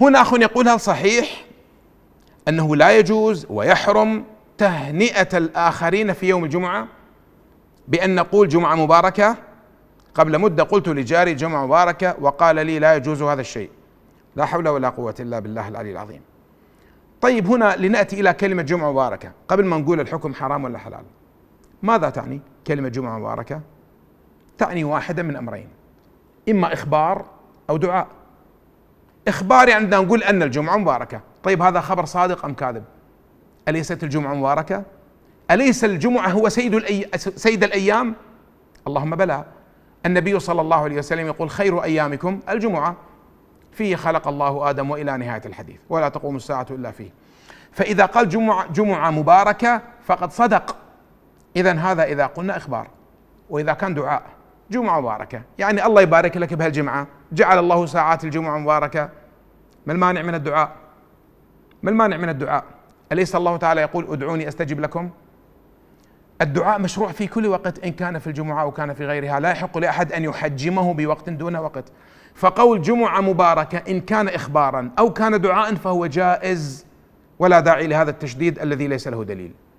هنا أخ يقول هل صحيح أنه لا يجوز ويحرم تهنئة الآخرين في يوم الجمعة بأن نقول جمعة مباركة قبل مدة قلت لجاري جمعة مباركة وقال لي لا يجوز هذا الشيء لا حول ولا قوة إلا بالله العلي العظيم طيب هنا لنأتي إلى كلمة جمعة مباركة قبل ما نقول الحكم حرام ولا حلال ماذا تعني كلمة جمعة مباركة تعني واحدة من أمرين إما إخبار أو دعاء إخباري عندنا نقول أن الجمعة مباركة طيب هذا خبر صادق أم كاذب أليست الجمعة مباركة أليس الجمعة هو سيد, الأي... سيد الأيام اللهم بلى النبي صلى الله عليه وسلم يقول خير أيامكم الجمعة فيه خلق الله آدم وإلى نهاية الحديث ولا تقوم الساعة إلا فيه فإذا قال جمعة, جمعة مباركة فقد صدق إذا هذا إذا قلنا إخبار وإذا كان دعاء جمعة مباركة يعني الله يبارك لك بهالجمعة جعل الله ساعات الجمعة مباركة ما المانع من الدعاء ما المانع من الدعاء أليس الله تعالى يقول ادعوني أستجب لكم الدعاء مشروع في كل وقت إن كان في الجمعة أو كان في غيرها لا يحق لأحد أن يحجمه بوقت دون وقت فقول جمعة مباركة إن كان إخبارا أو كان دعاء فهو جائز ولا داعي لهذا التشديد الذي ليس له دليل